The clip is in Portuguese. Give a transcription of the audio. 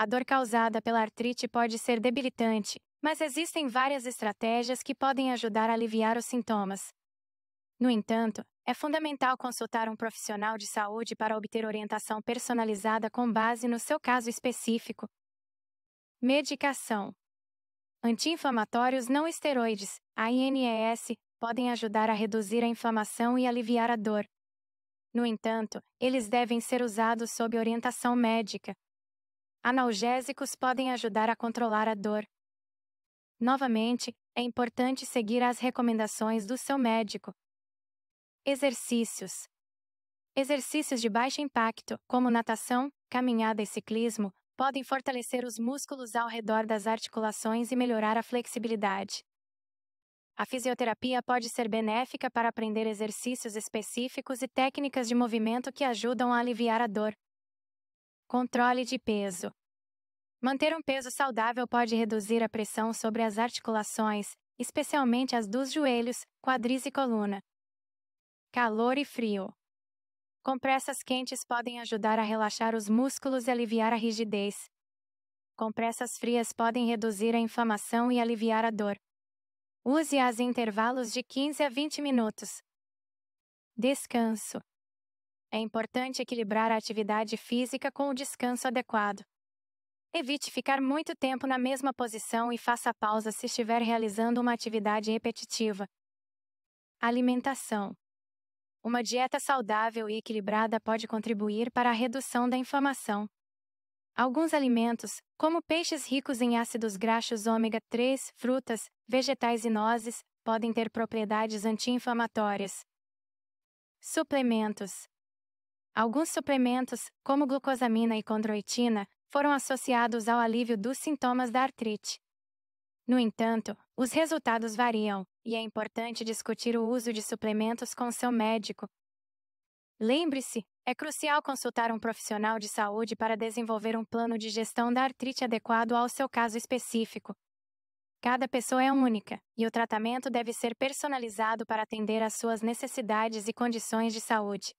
A dor causada pela artrite pode ser debilitante, mas existem várias estratégias que podem ajudar a aliviar os sintomas. No entanto, é fundamental consultar um profissional de saúde para obter orientação personalizada com base no seu caso específico. Medicação: Anti-inflamatórios não esteroides, ANES, podem ajudar a reduzir a inflamação e aliviar a dor. No entanto, eles devem ser usados sob orientação médica, Analgésicos podem ajudar a controlar a dor. Novamente, é importante seguir as recomendações do seu médico. Exercícios: Exercícios de baixo impacto, como natação, caminhada e ciclismo, podem fortalecer os músculos ao redor das articulações e melhorar a flexibilidade. A fisioterapia pode ser benéfica para aprender exercícios específicos e técnicas de movimento que ajudam a aliviar a dor, Controle de peso. Manter um peso saudável pode reduzir a pressão sobre as articulações, especialmente as dos joelhos, quadris e coluna. Calor e frio. Compressas quentes podem ajudar a relaxar os músculos e aliviar a rigidez. Compressas frias podem reduzir a inflamação e aliviar a dor. Use-as em intervalos de 15 a 20 minutos. Descanso. É importante equilibrar a atividade física com o descanso adequado. Evite ficar muito tempo na mesma posição e faça pausa se estiver realizando uma atividade repetitiva. Alimentação: Uma dieta saudável e equilibrada pode contribuir para a redução da inflamação. Alguns alimentos, como peixes ricos em ácidos graxos ômega 3, frutas, vegetais e nozes, podem ter propriedades anti-inflamatórias. Suplementos: Alguns suplementos, como glucosamina e condroitina, foram associados ao alívio dos sintomas da artrite. No entanto, os resultados variam, e é importante discutir o uso de suplementos com seu médico. Lembre-se, é crucial consultar um profissional de saúde para desenvolver um plano de gestão da artrite adequado ao seu caso específico. Cada pessoa é única, e o tratamento deve ser personalizado para atender às suas necessidades e condições de saúde.